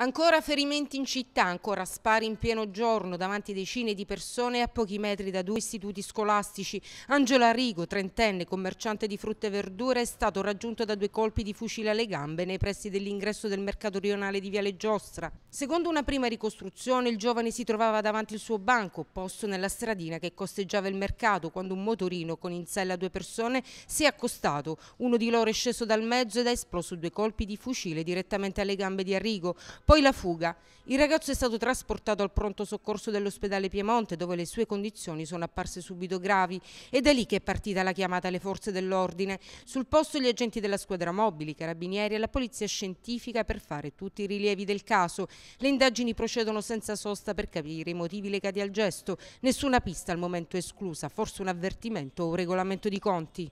Ancora ferimenti in città, ancora spari in pieno giorno davanti decine di persone a pochi metri da due istituti scolastici. Angela Rigo, trentenne, commerciante di frutta e verdura, è stato raggiunto da due colpi di fucile alle gambe nei pressi dell'ingresso del mercato rionale di Viale Giostra. Secondo una prima ricostruzione, il giovane si trovava davanti al suo banco, posto nella stradina che costeggiava il mercato, quando un motorino con in sella due persone si è accostato. Uno di loro è sceso dal mezzo ed ha esploso due colpi di fucile direttamente alle gambe di Arrigo. Poi la fuga. Il ragazzo è stato trasportato al pronto soccorso dell'ospedale Piemonte dove le sue condizioni sono apparse subito gravi ed è lì che è partita la chiamata alle forze dell'ordine. Sul posto gli agenti della squadra mobili, i carabinieri e la polizia scientifica per fare tutti i rilievi del caso. Le indagini procedono senza sosta per capire i motivi legati al gesto. Nessuna pista al momento esclusa, forse un avvertimento o un regolamento di conti.